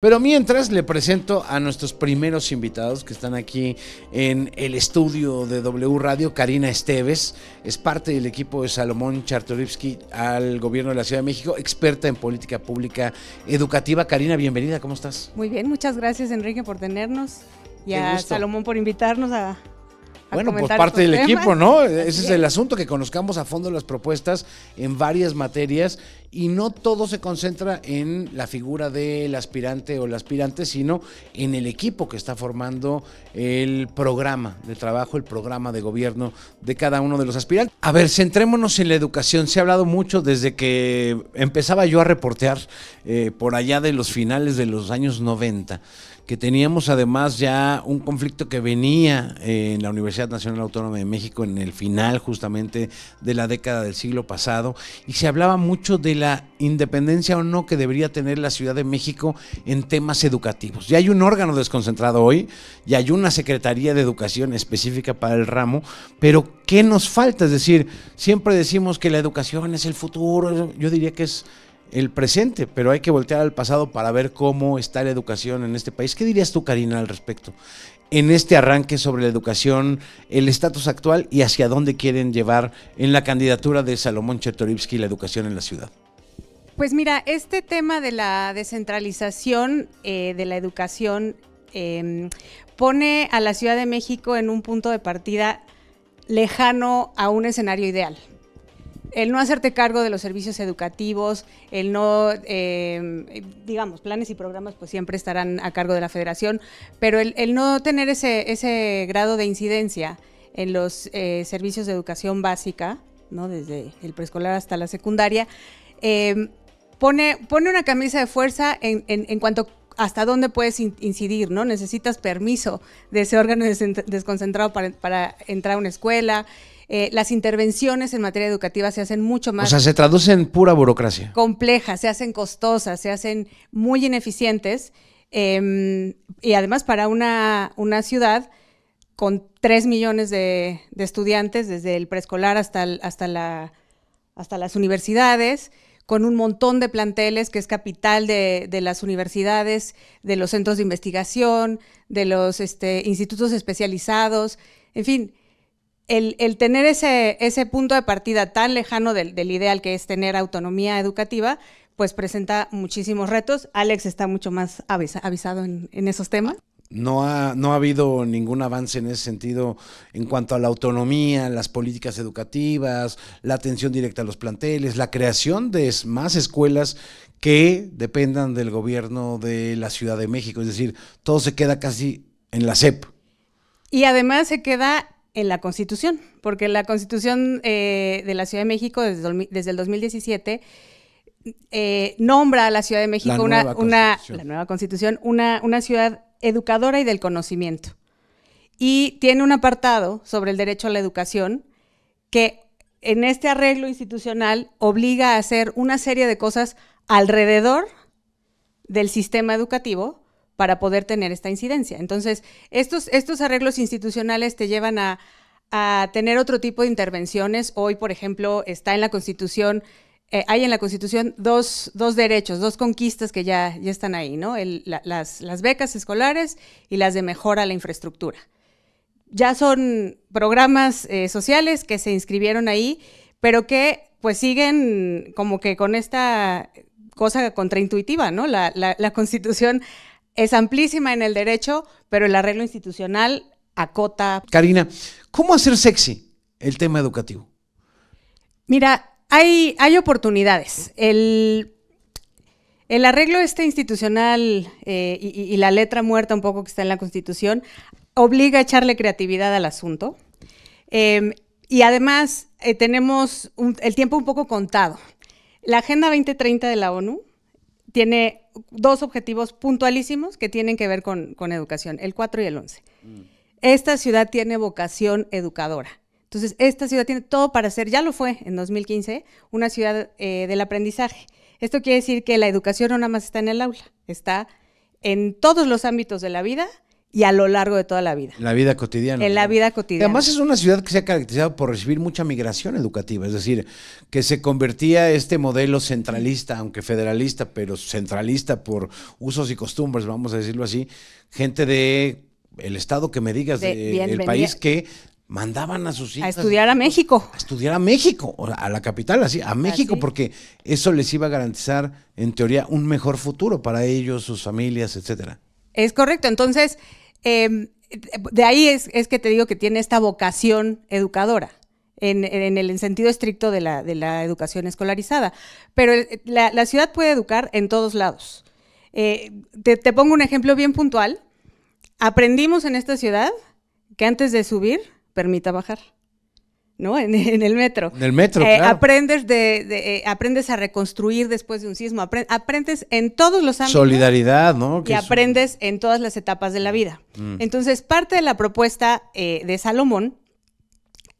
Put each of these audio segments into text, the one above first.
Pero mientras le presento a nuestros primeros invitados que están aquí en el estudio de W Radio, Karina Esteves, es parte del equipo de Salomón Chartorivsky al gobierno de la Ciudad de México, experta en política pública educativa. Karina, bienvenida, ¿cómo estás? Muy bien, muchas gracias Enrique por tenernos y a Salomón por invitarnos a, bueno, pues parte del equipo, ¿no? Ese es, el asunto, que conozcamos a fondo las propuestas en varias materias y no todo se concentra en la figura del aspirante o el aspirante, sino en el equipo que está formando el programa de trabajo, el programa de gobierno de cada uno de los aspirantes. A ver, centrémonos en la educación. Se ha hablado mucho desde que empezaba yo a reportear eh, por allá de los finales de los años 90 que teníamos además ya un conflicto que venía eh, en la Universidad Nacional Autónoma de México en el final justamente de la década del siglo pasado y se hablaba mucho de la independencia o no que debería tener la Ciudad de México en temas educativos. Ya hay un órgano desconcentrado hoy, ya hay una Secretaría de Educación específica para el ramo, pero ¿qué nos falta? Es decir, siempre decimos que la educación es el futuro, yo diría que es el presente, pero hay que voltear al pasado para ver cómo está la educación en este país. ¿Qué dirías tú, Karina, al respecto? En este arranque sobre la educación, el estatus actual y hacia dónde quieren llevar en la candidatura de Salomón Chertorivsky la educación en la ciudad. Pues mira, este tema de la descentralización eh, de la educación em, pone a la Ciudad de México en un punto de partida lejano a un escenario ideal el no hacerte cargo de los servicios educativos, el no, eh, digamos, planes y programas pues siempre estarán a cargo de la federación, pero el, no tener ese, ese grado de incidencia en los eh, servicios de educación básica, ¿no? desde el preescolar hasta la secundaria, eh, pone, pone una camisa de fuerza en, en, cuanto hasta dónde puedes incidir, ¿no? Necesitas permiso de ese órgano desconcentrado para, para entrar a una escuela. Eh, las intervenciones en materia educativa se hacen mucho más... O sea, se traduce en pura burocracia. Complejas, se hacen costosas, se hacen muy ineficientes em, y además para una, ciudad con 3 millones de, estudiantes, desde el preescolar hasta, hasta, la, hasta las universidades, con un montón de planteles, que es capital de, de, las universidades, de los centros de investigación, de los este, institutos especializados, en fin, el, tener ese, ese punto de partida tan lejano del, ideal que es tener autonomía educativa, pues presenta muchísimos retos. Alex está mucho más avisado en, esos temas. No ha, no ha habido ningún avance en ese sentido en cuanto a la autonomía, las políticas educativas, la atención directa a los planteles, la creación de más escuelas que dependan del gobierno de la Ciudad de México. Es decir, todo se queda casi en la SEP. Y además se queda en la Constitución, porque la Constitución eh, de la Ciudad de México desde, el 2017 eh, nombra a la Ciudad de México una, nueva Constitución, una, una ciudad educadora y del conocimiento. Y tiene un apartado sobre el derecho a la educación que en este arreglo institucional obliga a hacer una serie de cosas alrededor del sistema educativo para poder tener esta incidencia. Entonces, estos, estos arreglos institucionales te llevan a, tener otro tipo de intervenciones. Hoy, por ejemplo, está en la Constitución eh, hay en la Constitución dos, derechos, dos conquistas que ya, ya están ahí, ¿no? las, becas escolares y las de mejora a la infraestructura. Ya son programas eh, sociales que se inscribieron ahí, pero que pues siguen como que con esta cosa contraintuitiva, ¿no? la Constitución es amplísima en el derecho, pero el arreglo institucional acota. Karina, ¿cómo hacer sexy el tema educativo? Mira, hay, hay oportunidades. El, arreglo este institucional eh, y, la letra muerta un poco que está en la Constitución obliga a echarle creatividad al asunto. Em, y además eh, tenemos el tiempo un poco contado. La Agenda 2030 de la ONU tiene dos objetivos puntualísimos que tienen que ver con, educación, el 4 y el 11. Mm. Esta ciudad tiene vocación educadora. Entonces, esta ciudad tiene todo para ser, ya lo fue en 2015, una ciudad eh, del aprendizaje. Esto quiere decir que la educación no nada más está en el aula, está en todos los ámbitos de la vida y a lo largo de toda la vida. En la vida cotidiana. En la vida cotidiana. Además es una ciudad que se ha caracterizado por recibir mucha migración educativa, es decir, que se convertía este modelo centralista, aunque federalista, pero centralista por usos y costumbres, vamos a decirlo así, gente de el estado que me digas, del el país que mandaban a sus hijos a estudiar a México. A estudiar a México, a la capital, así, a México, porque eso les iba a garantizar, en teoría, un mejor futuro para ellos, sus familias, etcétera. Es correcto. Entonces, em, de ahí es, que te digo que tiene esta vocación educadora. En, el sentido estricto de la, educación escolarizada. Pero eh, la, ciudad puede educar en todos lados. Eh, te, pongo un ejemplo bien puntual. Aprendimos en esta ciudad que antes de subir, permita bajar. ¿no? En, el metro. En el metro, eh, claro. Aprendes, de, eh, aprendes a reconstruir después de un sismo, aprendes en todos los ámbitos. Solidaridad, ¿no? Y aprendes en todas las etapas de la vida. Mm. Mm. Entonces, parte de la propuesta eh, de Salomón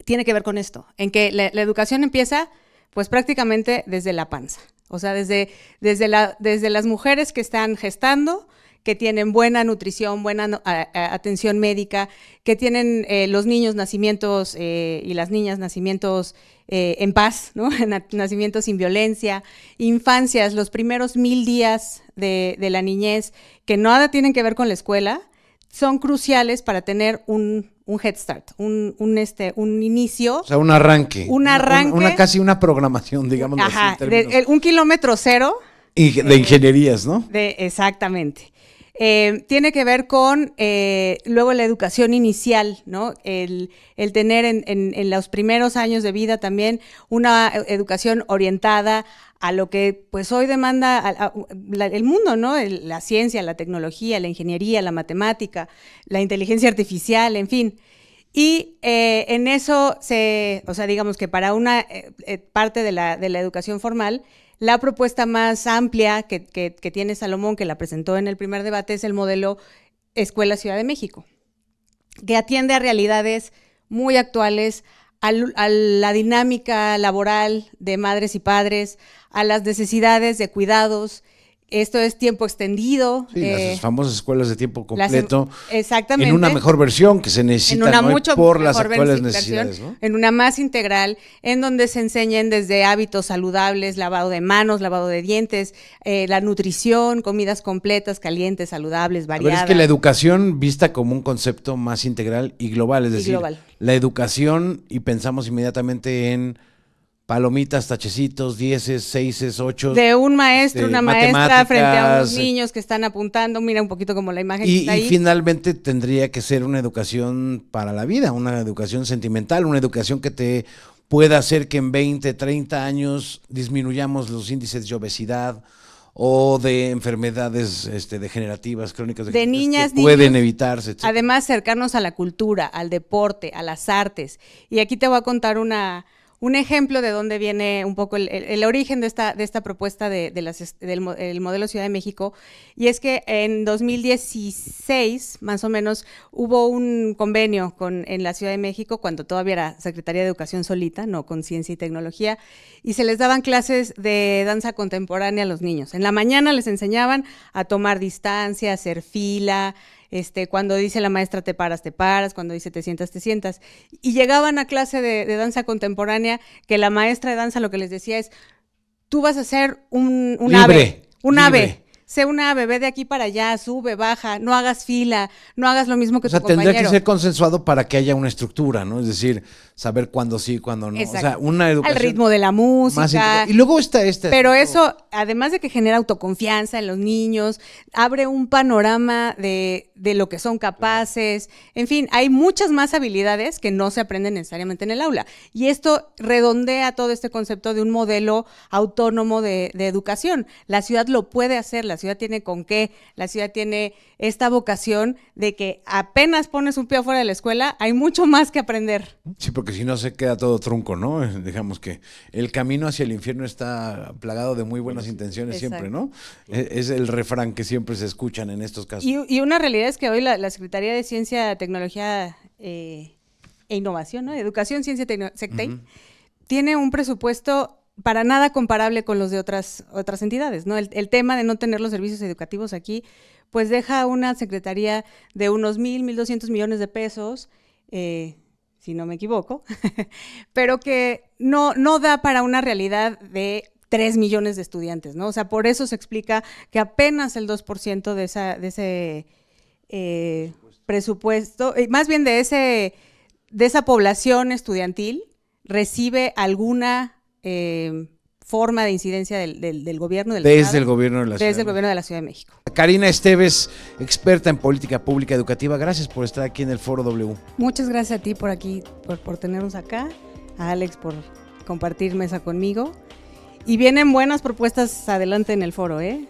tiene que ver con esto, en que la, educación empieza pues prácticamente desde la panza, o sea, desde, desde, la, desde las mujeres que están gestando, que tienen buena nutrición, buena atención médica, que tienen eh, los niños nacimientos eh, y las niñas nacimientos eh, en paz, ¿no? nacimientos sin violencia, infancias, los primeros mil días de, la niñez, que nada tienen que ver con la escuela, son cruciales para tener un, head start, un, este, un inicio. O sea, un arranque. Un arranque. Una, casi una programación, digamos. un kilómetro cero este, de ingenierías, ¿no? De, exactamente. Eh, tiene que ver con eh, luego la educación inicial, ¿no? El, el tener en, en, en, los primeros años de vida también una e, educación orientada a lo que pues hoy demanda el mundo, ¿no? la ciencia, la tecnología, la ingeniería, la matemática, la inteligencia artificial, en fin. Y eh, en eso se, o sea, digamos que para una eh, eh, parte de la, educación formal, la propuesta más amplia que, tiene Salomón, que la presentó en el primer debate, es el modelo Escuela Ciudad de México, que atiende a realidades muy actuales, a la dinámica laboral de madres y padres, a las necesidades de cuidados, esto es tiempo extendido. Sí, las eh, famosas escuelas de tiempo em- completo. exactamente. En una mejor versión que se necesita por las actuales necesidades. En una más integral, en donde se enseñen desde hábitos saludables, lavado de manos, lavado de dientes, eh, la nutrición, comidas completas, calientes, saludables, variadas. Pero es que la educación vista como un concepto más integral y global, es decir, la educación y pensamos inmediatamente en palomitas, tachecitos, dieces, seises, ocho. De un maestro, este, una maestra frente a unos eh, niños que están apuntando, mira un poquito como la imagen y, que está ahí. Y finalmente tendría que ser una educación para la vida, una educación sentimental, una educación que te pueda hacer que en 20, 30 años disminuyamos los índices de obesidad o de enfermedades este, degenerativas, crónicas de niñas, pueden evitarse. Además, acercarnos a la cultura, al deporte, a las artes. Y aquí te voy a contar una, un ejemplo de dónde viene un poco el, origen de esta, propuesta de, del modelo Ciudad de México, y es que en 2016, más o menos, hubo un convenio en la Ciudad de México, cuando todavía era Secretaría de Educación solita, no con Ciencia y Tecnología, y se les daban clases de danza contemporánea a los niños. En la mañana les enseñaban a tomar distancia, a hacer fila, este, cuando dice la maestra te paras, te paras, cuando dice te sientas, te sientas. Y llegaban a clase de, de danza contemporánea que la maestra de danza lo que les decía es, tú vas a ser un, un ave, un ave sé una bebé de aquí para allá, sube, baja, no hagas fila, no hagas lo mismo que o sea, tendría que ser consensuado para que haya una estructura, ¿no? Es decir, saber cuándo sí, cuándo no. O sea, una educación. Al ritmo de la música. y luego está esta. Pero eso, además de que genera autoconfianza en los niños, abre un panorama de, lo que son capaces. En fin, hay muchas más habilidades que no se aprenden necesariamente en el aula. Y esto redondea todo este concepto de un modelo autónomo de, educación. La ciudad lo puede hacer, la ciudad tiene con qué, la ciudad tiene esta vocación de que apenas pones un pie afuera de la escuela, hay mucho más que aprender. Sí, porque si no se queda todo trunco, ¿no? Digamos que el camino hacia el infierno está plagado de muy buenas pues, intenciones siempre, ¿no? E, es, el refrán que siempre se escuchan en estos casos. Y, una realidad es que hoy la, Secretaría de Ciencia, Tecnología eh, e Innovación, ¿no? Educación, Ciencia, Tecnología, tiene un presupuesto para nada comparable con los de otras, otras entidades. ¿no? El, tema de no tener los servicios educativos aquí, pues deja una secretaría de unos mil, mil doscientos millones de pesos, eh, si no me equivoco, pero que no, no da para una realidad de 3 millones de estudiantes, ¿no? O sea, por eso se explica que apenas el 2% de, esa, de ese eh, presupuesto, eh, más bien de, ese, de esa población estudiantil, recibe alguna eh, forma de incidencia del, gobierno del desde el gobierno de la Ciudad de la Ciudad de México. Karina Esteves, experta en política pública educativa, gracias por estar aquí en el Foro W. Muchas gracias a ti por aquí, por, por tenernos acá, a Alex por compartir mesa conmigo. Y vienen buenas propuestas adelante en el foro, ¿eh?